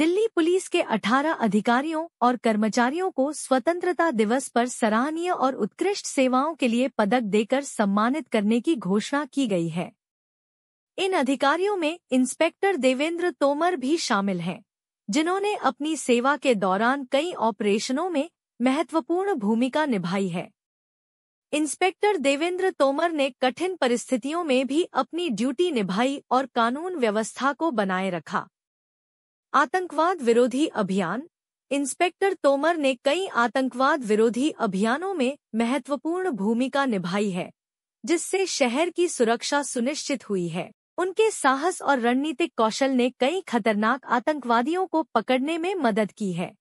Delhi police के 18 अधिकारियों और कर्मचारियों को स्वतंत्रता दिवस पर सराहनीय और उत्कृष्ट सेवाओं के लिए पदक देकर सम्मानित करने की घोषणा की गई है इन अधिकारियों में इंस्पेक्टर देवेंद्र तोमर भी शामिल हैं जिन्होंने अपनी सेवा के दौरान कई ऑपरेशनों में महत्वपूर्ण भूमिका निभाई है इंस्पेक्टर देवेंद्र तोमर ने कठिन परिस्थितियों में भी अपनी ड्यूटी निभाई और कानून व्यवस्था को बनाए रखा आतंकवाद विरोधी अभियान इंस्पेक्टर तोमर ने कई आतंकवाद विरोधी अभियानों में महत्वपूर्ण भूमिका निभाई है जिससे शहर की सुरक्षा सुनिश्चित हुई है उनके साहस और रणनीतिक कौशल ने कई खतरनाक आतंकवादियों को पकड़ने में मदद की है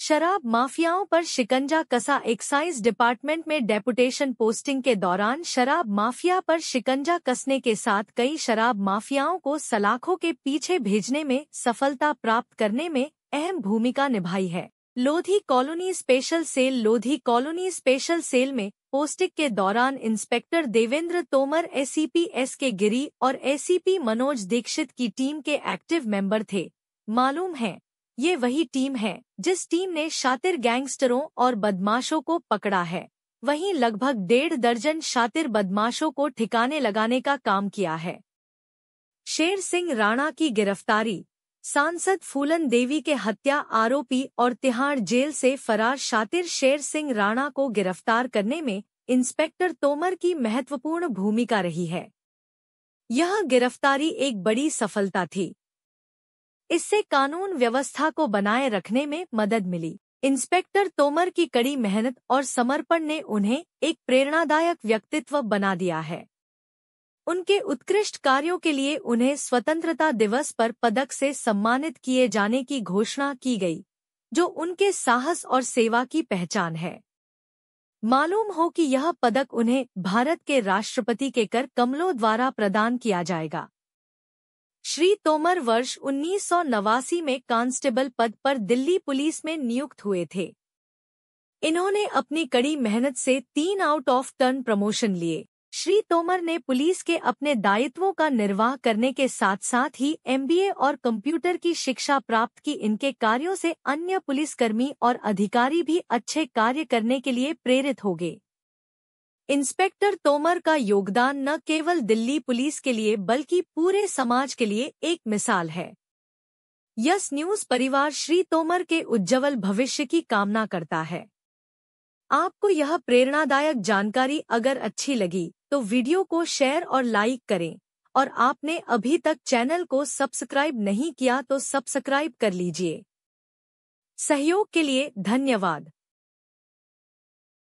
शराब माफियाओं पर शिकंजा कसा एक्साइज डिपार्टमेंट में डेपुटेशन पोस्टिंग के दौरान शराब माफिया पर शिकंजा कसने के साथ कई शराब माफियाओं को सलाखों के पीछे भेजने में सफलता प्राप्त करने में अहम भूमिका निभाई है Lodhi colony special cell Lodhi colony special cell में पोस्टिंग के दौरान inspector Devendra Tomar ACP S K Giri और एसीपी मनोज दीक्षित की टीम के एक्टिव मेंबर थे मालूम है ये वही टीम है जिस टीम ने शातिर गैंगस्टरों और बदमाशों को पकड़ा है वहीं लगभग डेढ़ दर्जन शातिर बदमाशों को ठिकाने लगाने का काम किया है शेर सिंह राणा की गिरफ्तारी सांसद फूलन देवी के हत्या आरोपी और तिहाड़ जेल से फरार शातिर शेर सिंह राणा को गिरफ्तार करने में इंस्पेक्टर तोमर की महत्वपूर्ण भूमिका रही है यह गिरफ्तारी एक बड़ी सफलता थी इससे कानून व्यवस्था को बनाए रखने में मदद मिली इंस्पेक्टर तोमर की कड़ी मेहनत और समर्पण ने उन्हें एक प्रेरणादायक व्यक्तित्व बना दिया है उनके उत्कृष्ट कार्यों के लिए उन्हें स्वतंत्रता दिवस पर पदक से सम्मानित किए जाने की घोषणा की गई जो उनके साहस और सेवा की पहचान है मालूम हो कि यह पदक उन्हें भारत के राष्ट्रपति के कर कमलों द्वारा प्रदान किया जाएगा श्री तोमर वर्ष उन्नीस में कांस्टेबल पद पर दिल्ली पुलिस में नियुक्त हुए थे इन्होंने अपनी कड़ी मेहनत से तीन आउट ऑफ टर्न प्रमोशन लिए श्री तोमर ने पुलिस के अपने दायित्वों का निर्वाह करने के साथ साथ ही एमबीए और कंप्यूटर की शिक्षा प्राप्त की इनके कार्यों से अन्य पुलिसकर्मी और अधिकारी भी अच्छे कार्य करने के लिए प्रेरित हो गए इंस्पेक्टर तोमर का योगदान न केवल दिल्ली पुलिस के लिए बल्कि पूरे समाज के लिए एक मिसाल है यस न्यूज परिवार श्री तोमर के उज्जवल भविष्य की कामना करता है आपको यह प्रेरणादायक जानकारी अगर अच्छी लगी तो वीडियो को शेयर और लाइक करें और आपने अभी तक चैनल को सब्सक्राइब नहीं किया तो सब्सक्राइब कर लीजिए सहयोग के लिए धन्यवाद